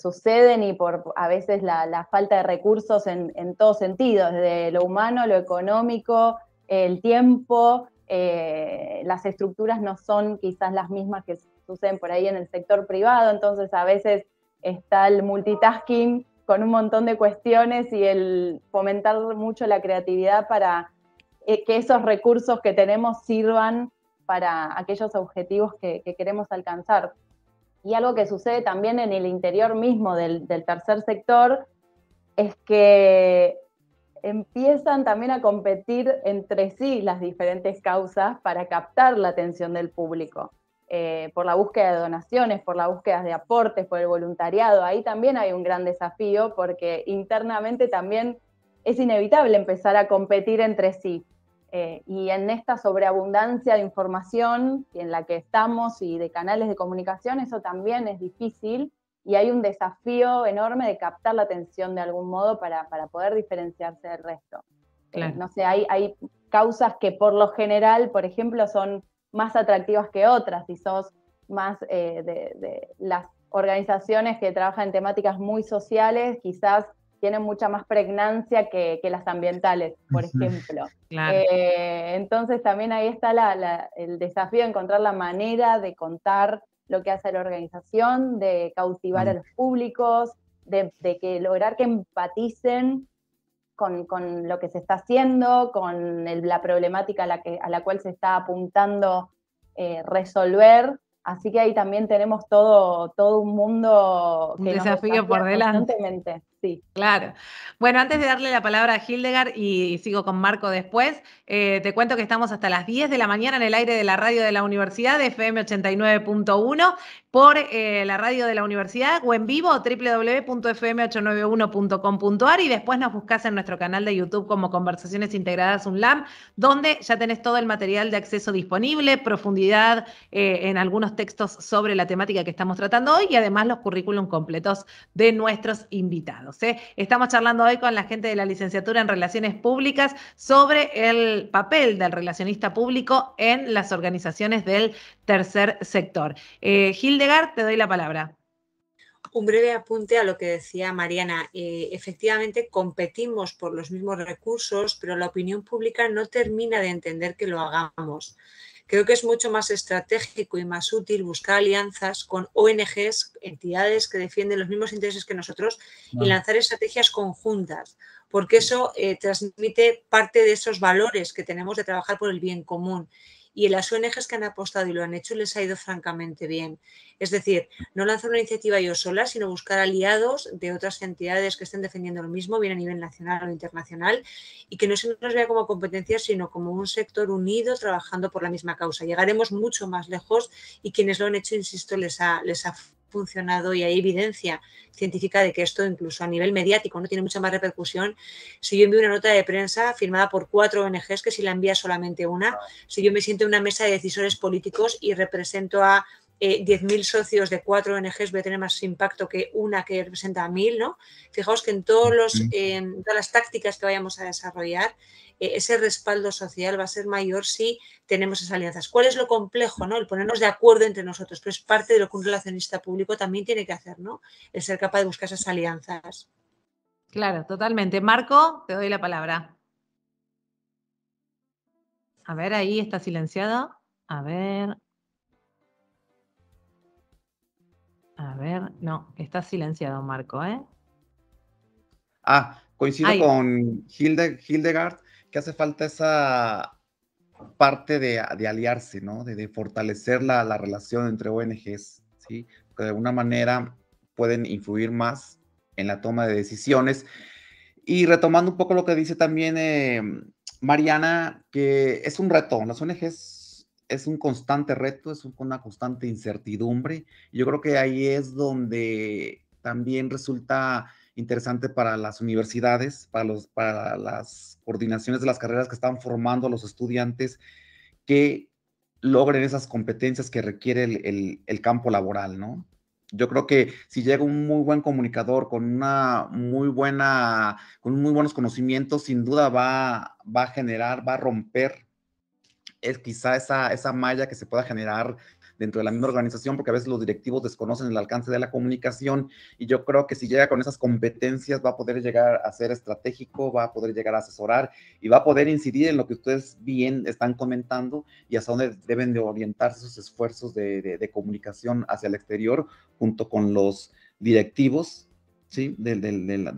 suceden y por a veces la, falta de recursos en, en todos sentidos, desde lo humano, lo económico, el tiempo, eh, las estructuras no son quizás las mismas que suceden por ahí en el sector privado, entonces a veces está el multitasking con un montón de cuestiones y el fomentar mucho la creatividad para eh, que esos recursos que tenemos sirvan para aquellos objetivos que, queremos alcanzar. Y algo que sucede también en el interior mismo del, del tercer sector es que empiezan también a competir entre sí las diferentes causas para captar la atención del público, eh, por la búsqueda de donaciones, por la búsqueda de aportes, por el voluntariado. Ahí también hay un gran desafío porque internamente también es inevitable empezar a competir entre sí. Eh, y en esta sobreabundancia de información en la que estamos y de canales de comunicación, eso también es difícil y hay un desafío enorme de captar la atención de algún modo para, poder diferenciarse del resto. Eh, no sé, hay, hay causas que por lo general, por ejemplo, son más atractivas que otras, si sos más eh, de, las organizaciones que trabajan en temáticas muy sociales, quizás tienen mucha más pregnancia que, las ambientales, por ejemplo. Eh, entonces también ahí está el desafío de encontrar la manera de contar lo que hace la organización, de cautivar a los públicos, de, que lograr que empaticen con, lo que se está haciendo, con la problemática a la, que, a la cual se está apuntando eh, resolver. Así que ahí también tenemos todo, todo un mundo que un desafío por delante. Constantemente. Sí. Claro. Bueno, antes de darle la palabra a Hildegard y sigo con Marco después, eh, te cuento que estamos hasta las 10 de la mañana en el aire de la radio de la universidad, FM 89.1, por eh, la radio de la universidad o en vivo www.fm891.com.ar y después nos buscas en nuestro canal de YouTube como Conversaciones Integradas UNLAM, donde ya tenés todo el material de acceso disponible, profundidad eh, en algunos textos sobre la temática que estamos tratando hoy y además los currículum completos de nuestros invitados. ¿eh? Estamos charlando hoy con la gente de la licenciatura en Relaciones Públicas sobre el papel del relacionista público en las organizaciones del tercer sector. Eh, Hildegard, te doy la palabra. Un breve apunte a lo que decía Mariana. Eh, efectivamente, competimos por los mismos recursos, pero la opinión pública no termina de entender que lo hagamos. Creo que es mucho más estratégico y más útil buscar alianzas con ONGs, entidades que defienden los mismos intereses que nosotros y lanzar estrategias conjuntas, porque eso eh, transmite parte de esos valores que tenemos de trabajar por el bien común y las ONGs que han apostado y lo han hecho les ha ido francamente bien. Es decir, no lanzar una iniciativa yo sola, sino buscar aliados de otras entidades que estén defendiendo lo mismo, bien a nivel nacional o internacional, y que no se nos vea como competencia, sino como un sector unido trabajando por la misma causa. Llegaremos mucho más lejos y quienes lo han hecho, insisto, les ha, les ha funcionado y hay evidencia científica de que esto incluso a nivel mediático no tiene mucha más repercusión. Si yo envío una nota de prensa firmada por cuatro ONGs, que si la envía solamente una, si yo me siento en una mesa de decisores políticos y represento a 10.000 eh, socios de cuatro ONGs voy a tener más impacto que una que representa a 1.000, ¿no? Fijaos que en todos los, todas las tácticas que vayamos a desarrollar, eh, ese respaldo social va a ser mayor si tenemos esas alianzas. ¿Cuál es lo complejo? ¿no? El ponernos de acuerdo entre nosotros, pero es parte de lo que un relacionista público también tiene que hacer, ¿no? El ser capaz de buscar esas alianzas. Claro, totalmente. Marco, te doy la palabra. A ver, ahí está silenciado. A ver. A ver, no, está silenciado Marco, ¿eh? Ah, coincido con Hildegard que hace falta esa parte de, aliarse, ¿no? De, fortalecer la, relación entre ONGs, ¿sí? Que de alguna manera pueden influir más en la toma de decisiones. Y retomando un poco lo que dice también eh, Mariana, que es un reto, las ONGs es un constante reto, es una constante incertidumbre. Yo creo que ahí es donde también resulta interesante para las universidades, para, los, para las coordinaciones de las carreras que están formando a los estudiantes que logren esas competencias que requiere el, campo laboral, ¿no? Yo creo que si llega un muy buen comunicador con una muy buena, con muy buenos conocimientos, sin duda va, va a generar, va a romper es quizá esa, esa malla que se pueda generar dentro de la misma organización, porque a veces los directivos desconocen el alcance de la comunicación y yo creo que si llega con esas competencias va a poder llegar a ser estratégico, va a poder llegar a asesorar y va a poder incidir en lo que ustedes bien están comentando y hasta dónde deben de orientar sus esfuerzos de, comunicación hacia el exterior junto con los directivos ¿sí? De,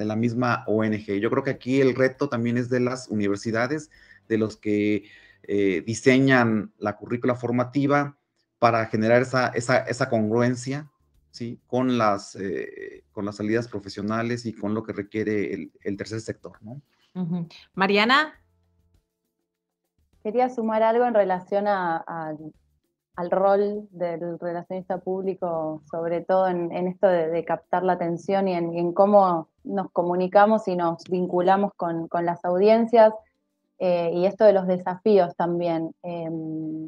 la, misma ONG. Yo creo que aquí el reto también es de las universidades, de los que eh, diseñan la currícula formativa, para generar esa, esa, congruencia ¿sí? con, las, eh, con las salidas profesionales y con lo que requiere el, tercer sector. Mariana. Quería sumar algo en relación al rol del relacionista público, sobre todo en, esto de, captar la atención y en, cómo nos comunicamos y nos vinculamos con, con las audiencias. Eh, y esto de los desafíos también. Em,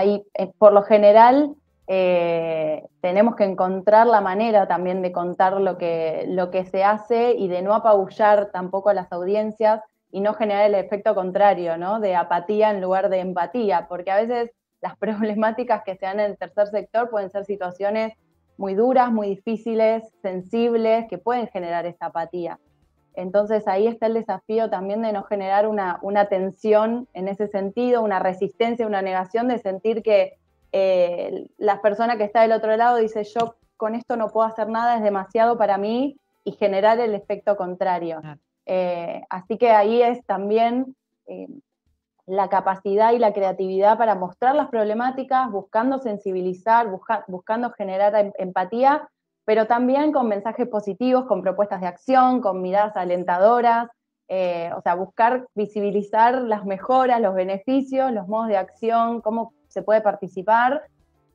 eh, por lo general, eh, tenemos que encontrar la manera también de contar lo que, se hace y de no apabullar tampoco a las audiencias y no generar el efecto contrario, ¿no? De apatía en lugar de empatía, porque a veces las problemáticas que se dan en el tercer sector pueden ser situaciones muy duras, muy difíciles, sensibles, que pueden generar esa apatía. Entonces ahí está el desafío también de no generar una, tensión en ese sentido, una resistencia, una negación de sentir que eh, la persona que está del otro lado dice yo con esto no puedo hacer nada, es demasiado para mí y generar el efecto contrario. Eh, así que ahí es también eh, la capacidad y la creatividad para mostrar las problemáticas, buscando sensibilizar, buscando generar em, empatía, pero también con mensajes positivos, con propuestas de acción, con miradas alentadoras, eh, o sea, buscar visibilizar las mejoras, los beneficios, los modos de acción, cómo se puede participar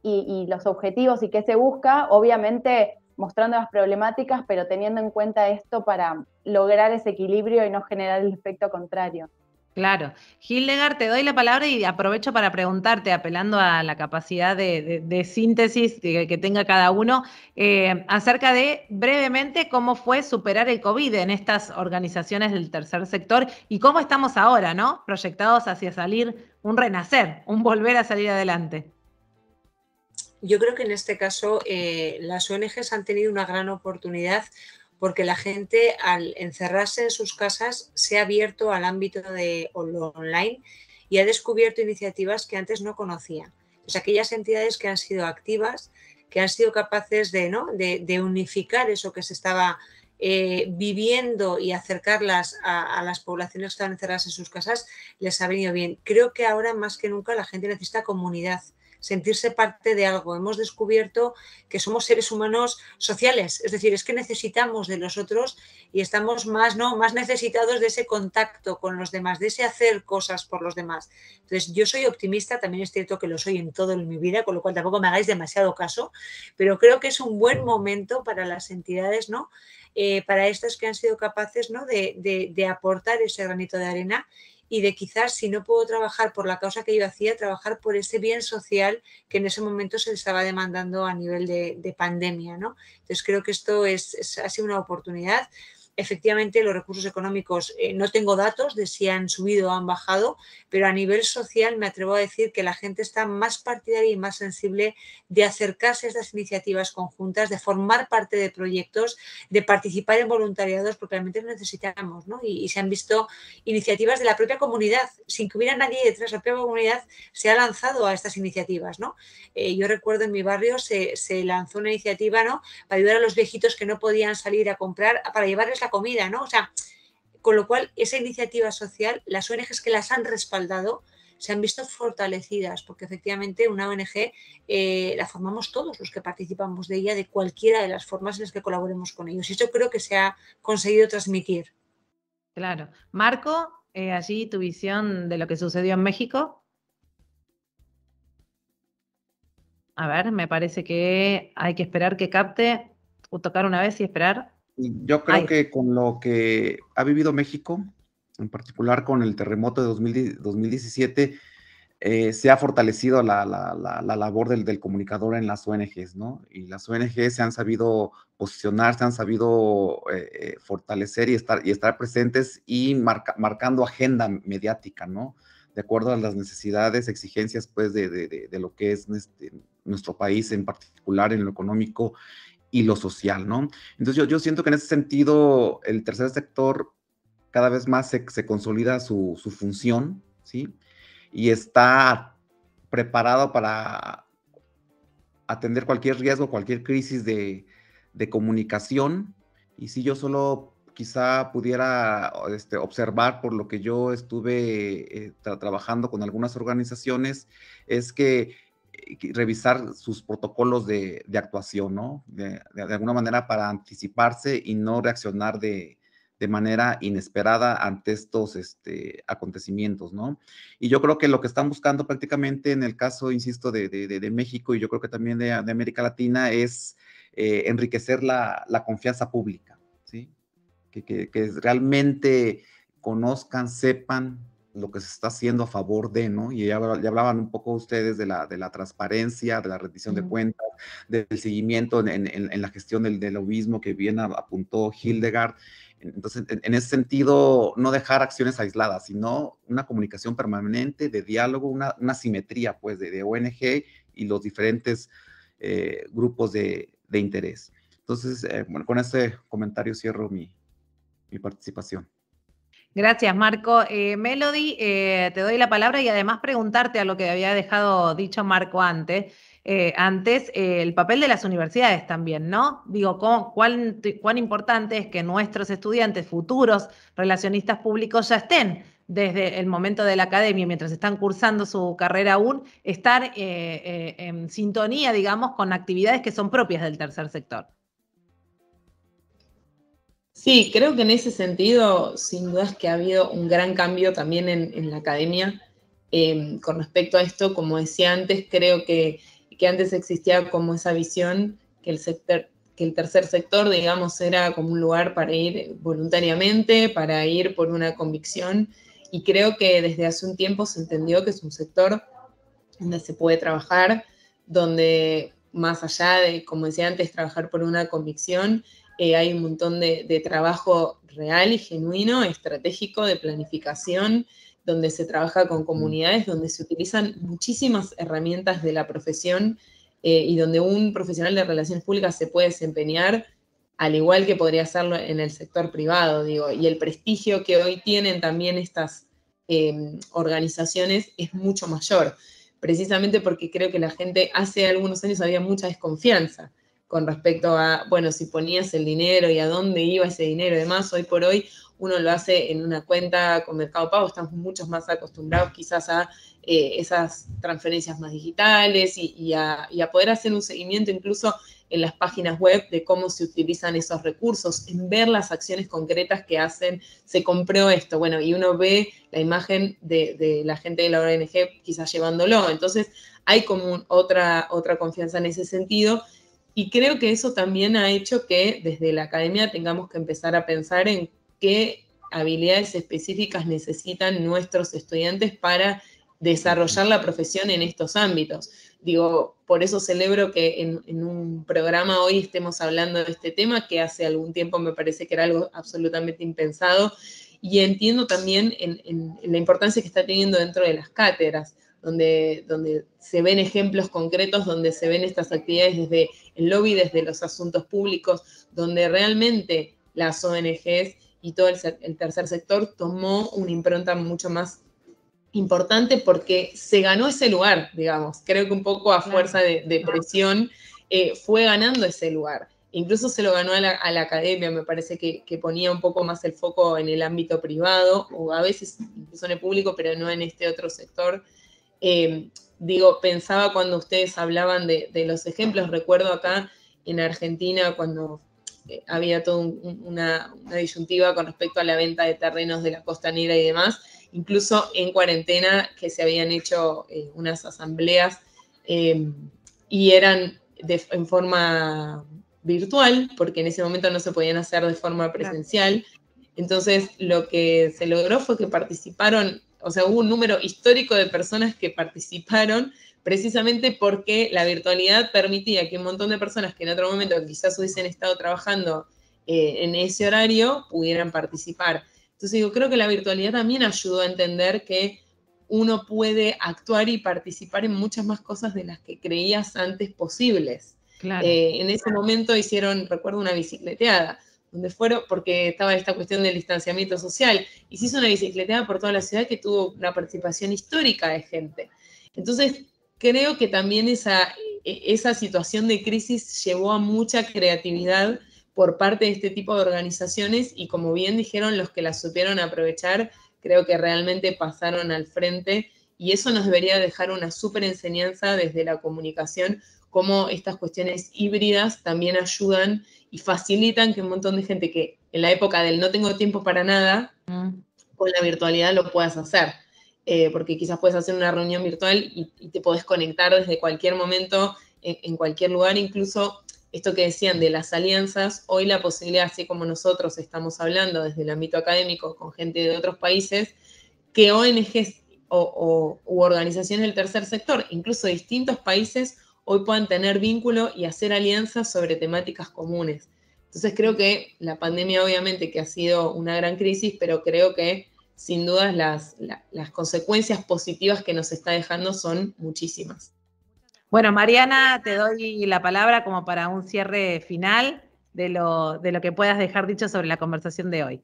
y los objetivos y qué se busca, obviamente mostrando las problemáticas, pero teniendo en cuenta esto para lograr ese equilibrio y no generar el efecto contrario. Claro. Hildegard, te doy la palabra y aprovecho para preguntarte, apelando a la capacidad de, síntesis que, tenga cada uno, eh, acerca de brevemente cómo fue superar el COVID en estas organizaciones del tercer sector y cómo estamos ahora, ¿no? Proyectados hacia salir, un renacer, un volver a salir adelante. Yo creo que en este caso eh, las ONGs han tenido una gran oportunidad porque la gente al encerrarse en sus casas se ha abierto al ámbito de lo online y ha descubierto iniciativas que antes no conocía. es aquellas entidades que han sido activas, que han sido capaces de, ¿no? de, unificar eso que se estaba eh, viviendo y acercarlas a, a, las poblaciones que estaban encerradas en sus casas, les ha venido bien. Creo que ahora más que nunca la gente necesita comunidad sentirse parte de algo. Hemos descubierto que somos seres humanos sociales, es decir, es que necesitamos de los otros y estamos más, ¿no? más necesitados de ese contacto con los demás, de ese hacer cosas por los demás. Entonces, yo soy optimista, también es cierto que lo soy en todo en mi vida, con lo cual tampoco me hagáis demasiado caso, pero creo que es un buen momento para las entidades, ¿no? Eh, para estas que han sido capaces ¿no? de, de aportar ese granito de arena y de quizás si no puedo trabajar por la causa que yo hacía, trabajar por ese bien social que en ese momento se le estaba demandando a nivel de, pandemia. ¿no? Entonces creo que esto es, ha sido una oportunidad efectivamente los recursos económicos, eh, no tengo datos de si han subido o han bajado, pero a nivel social me atrevo a decir que la gente está más partidaria y más sensible de acercarse a estas iniciativas conjuntas, de formar parte de proyectos, de participar en voluntariados, porque realmente lo necesitamos, ¿no? Y, se han visto iniciativas de la propia comunidad, sin que hubiera nadie detrás, la propia comunidad se ha lanzado a estas iniciativas, ¿no? Eh, yo recuerdo en mi barrio se, lanzó una iniciativa, ¿no? Para ayudar a los viejitos que no podían salir a comprar, para llevarles comida, ¿no? O sea, con lo cual esa iniciativa social, las ONGs que las han respaldado, se han visto fortalecidas, porque efectivamente una ONG eh, la formamos todos los que participamos de ella, de cualquiera de las formas en las que colaboremos con ellos. Y eso creo que se ha conseguido transmitir. Claro. Marco, eh, ¿así tu visión de lo que sucedió en México. A ver, me parece que hay que esperar que capte o tocar una vez y esperar. Yo creo que con lo que ha vivido México, en particular con el terremoto de 2017, eh, se ha fortalecido la, la, la, labor del, comunicador en las ONGs, ¿no? Y las ONGs se han sabido posicionar, se han sabido eh, eh, fortalecer y estar, y estar presentes y marcando agenda mediática, ¿no? De acuerdo a las necesidades, exigencias, pues, de, lo que es este, nuestro país, en particular en lo económico y lo social, ¿no? Entonces yo, siento que en ese sentido el tercer sector cada vez más se, consolida su, función, ¿sí? Y está preparado para atender cualquier riesgo, cualquier crisis de, comunicación. Y si yo solo quizá pudiera este, observar por lo que yo estuve eh, trabajando con algunas organizaciones, es que eh, revisar sus protocolos de, actuación, ¿no? De, alguna manera para anticiparse y no reaccionar de, manera inesperada ante estos este, acontecimientos, ¿no? Y yo creo que lo que están buscando prácticamente en el caso, insisto, de, México y yo creo que también de, América Latina es eh, enriquecer la, confianza pública, ¿sí? que realmente conozcan, sepan lo que se está haciendo a favor de, ¿no? Y ya, hablaban un poco ustedes de la, de la transparencia, de la rendición de cuentas, del seguimiento en, en, en la gestión del, del, obismo que bien apuntó Hildegard. Entonces, en, ese sentido, no dejar acciones aisladas, sino una comunicación permanente, de diálogo, una, una simetría, pues, de, de, ONG y los diferentes eh, grupos de, de, interés. Entonces, eh, bueno, con ese comentario cierro mi, mi participación. Gracias, Marco. Eh, Melody, eh, te doy la palabra y además preguntarte a lo que había dejado dicho Marco antes. Eh, antes, el papel de las universidades también, ¿no? Digo, cuán, cuán importante es que nuestros estudiantes, futuros relacionistas públicos, ya estén desde el momento de la academia, mientras están cursando su carrera aún, estar en sintonía, digamos, con actividades que son propias del tercer sector. Sí, creo que en ese sentido, sin duda es que ha habido un gran cambio también en, la academia. Eh, con respecto a esto, como decía antes, creo que, que antes existía como esa visión que el, sector, que el tercer sector, digamos, era como un lugar para ir voluntariamente, para ir por una convicción. Y creo que desde hace un tiempo se entendió que es un sector donde se puede trabajar, donde más allá de, como decía antes, trabajar por una convicción, eh, hay un montón de, trabajo real y genuino, estratégico, de planificación, donde se trabaja con comunidades, donde se utilizan muchísimas herramientas de la profesión eh, y donde un profesional de relaciones públicas se puede desempeñar al igual que podría hacerlo en el sector privado, y el prestigio que hoy tienen también estas em, organizaciones es mucho mayor, precisamente porque creo que la gente hace algunos años había mucha desconfianza con respecto a, bueno, si ponías el dinero y a dónde iba ese dinero y demás, hoy por hoy uno lo hace en una cuenta con Mercado Pago, estamos muchos más acostumbrados quizás a eh, esas transferencias más digitales y, a, poder hacer un seguimiento incluso en las páginas web de cómo se utilizan esos recursos, en ver las acciones concretas que hacen, se compró esto, bueno, y uno ve la imagen de, la gente de la ONG quizás llevándolo, entonces hay como otra, otra confianza en ese sentido y creo que eso también ha hecho que desde la academia tengamos que empezar a pensar en qué habilidades específicas necesitan nuestros estudiantes para desarrollar la profesión en estos ámbitos. Digo, por eso celebro que en, un programa hoy estemos hablando de este tema, que hace algún tiempo me parece que era algo absolutamente impensado, y entiendo también la importancia que está teniendo dentro de las cátedras donde, se ven ejemplos concretos, donde se ven estas actividades desde el lobby, desde los asuntos públicos, donde realmente las ONGs y todo el, tercer sector tomó una impronta mucho más importante porque se ganó ese lugar, digamos. Creo que un poco a fuerza de, presión eh, fue ganando ese lugar. Incluso se lo ganó a la, academia, me parece que, que, ponía un poco más el foco en el ámbito privado o a veces incluso en el público, pero no en este otro sector eh, digo, pensaba cuando ustedes hablaban de, los ejemplos, recuerdo acá en Argentina cuando eh, había toda una, disyuntiva con respecto a la venta de terrenos de la costanera y demás, incluso en cuarentena que se habían hecho eh, unas asambleas y eran en forma virtual, porque en ese momento no se podían hacer de forma presencial. Entonces, lo que se logró fue que participaron o sea, hubo un número histórico de personas que participaron precisamente porque la virtualidad permitía que un montón de personas que en otro momento quizás hubiesen estado trabajando eh, en ese horario pudieran participar. Entonces yo creo que la virtualidad también ayudó a entender que uno puede actuar y participar en muchas más cosas de las que creías antes posibles. Eh, en ese momento hicieron, recuerdo, una bicicleteada donde fueron, porque estaba esta cuestión del distanciamiento social, y se hizo una bicicleta por toda la ciudad que tuvo una participación histórica de gente. Entonces, creo que también esa, e, esa situación de crisis llevó a mucha creatividad por parte de este tipo de organizaciones y como bien dijeron los que la supieron aprovechar, creo que realmente pasaron al frente y eso nos debería dejar una súper enseñanza desde la comunicación, cómo estas cuestiones híbridas también ayudan y facilitan que un montón de gente que en la época del no tengo tiempo para nada, mm. con la virtualidad lo puedas hacer. Eh, porque quizás puedes hacer una reunión virtual y, te podés conectar desde cualquier momento, en, cualquier lugar, incluso esto que decían de las alianzas, hoy la posibilidad, así como nosotros estamos hablando desde el ámbito académico con gente de otros países, que ONGs o, u organizaciones del tercer sector, incluso distintos países, hoy puedan tener vínculo y hacer alianzas sobre temáticas comunes. Entonces creo que la pandemia obviamente que ha sido una gran crisis, pero creo que sin dudas las, consecuencias positivas que nos está dejando son muchísimas. Bueno, Mariana, te doy la palabra como para un cierre final de lo que puedas dejar dicho sobre la conversación de hoy.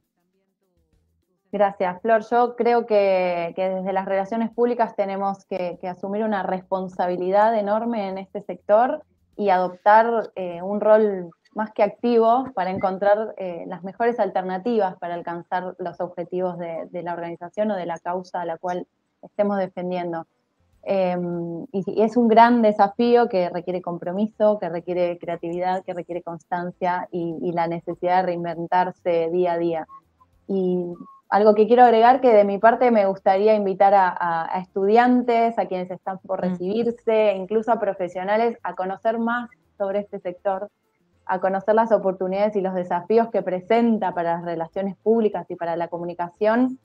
Gracias, Flor. Yo creo que, desde las relaciones públicas tenemos que, asumir una responsabilidad enorme en este sector y adoptar eh, un rol más que activo para encontrar eh, las mejores alternativas para alcanzar los objetivos de, la organización o de la causa a la cual estemos defendiendo. Em, y, es un gran desafío que requiere compromiso, que requiere creatividad, que requiere constancia y, y la necesidad de reinventarse día a día. Y algo que quiero agregar que de mi parte me gustaría invitar a, estudiantes, a quienes están por mm. recibirse, incluso a profesionales, a conocer más sobre este sector, a conocer las oportunidades y los desafíos que presenta para las relaciones públicas y para la comunicación,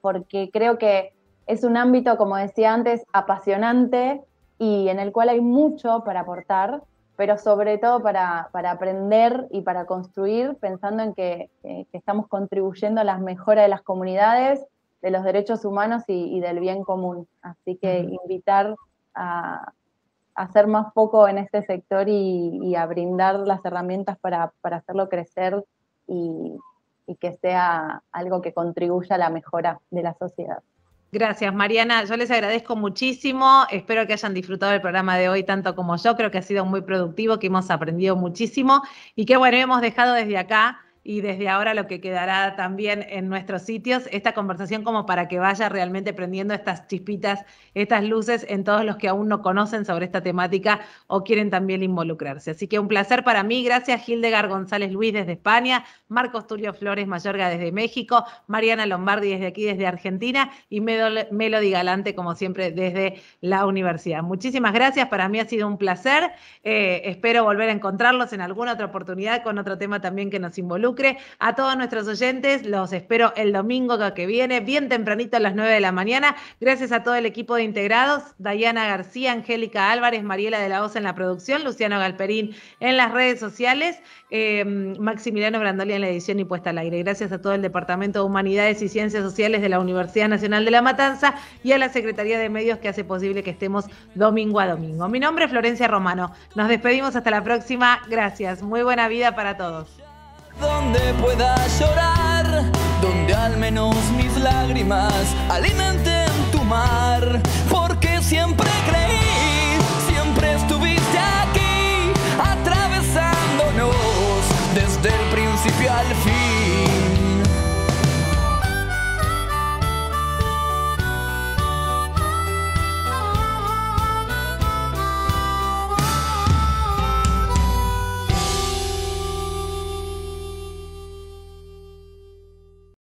porque creo que es un ámbito, como decía antes, apasionante y en el cual hay mucho para aportar pero sobre todo para, aprender y para construir, pensando en que, estamos contribuyendo a la mejora de las comunidades, de los derechos humanos y, del bien común. Así que invitar a, hacer más foco en este sector y, a brindar las herramientas para, hacerlo crecer y que sea algo que contribuya a la mejora de la sociedad. Gracias, Mariana. Yo les agradezco muchísimo. Espero que hayan disfrutado el programa de hoy tanto como yo. Creo que ha sido muy productivo, que hemos aprendido muchísimo y que, bueno, hemos dejado desde acá y desde ahora lo que quedará también en nuestros sitios, esta conversación como para que vaya realmente prendiendo estas chispitas, estas luces en todos los que aún no conocen sobre esta temática o quieren también involucrarse. Así que un placer para mí, gracias Hildegard González Luis desde España, Marcos Tulio Flores Mayorga desde México, Mariana Lombardi desde aquí, desde Argentina y Melody Galante como siempre desde la universidad. Muchísimas gracias, para mí ha sido un placer, eh, espero volver a encontrarlos en alguna otra oportunidad con otro tema también que nos involucre a todos nuestros oyentes, los espero el domingo que viene, bien tempranito a las 9 de la mañana. Gracias a todo el equipo de integrados, Dayana García, Angélica Álvarez, Mariela de la Voz en la producción, Luciano Galperín en las redes sociales, em, Maximiliano Brandoli en la edición y puesta al aire. Gracias a todo el Departamento de Humanidades y Ciencias Sociales de la Universidad Nacional de La Matanza y a la Secretaría de Medios que hace posible que estemos domingo a domingo. Mi nombre es Florencia Romano. Nos despedimos hasta la próxima. Gracias. Muy buena vida para todos donde pueda llorar, donde al menos mis lágrimas alimenten tu mar, porque siempre creí, siempre estuviste aquí, atravesándonos desde el principio al fin.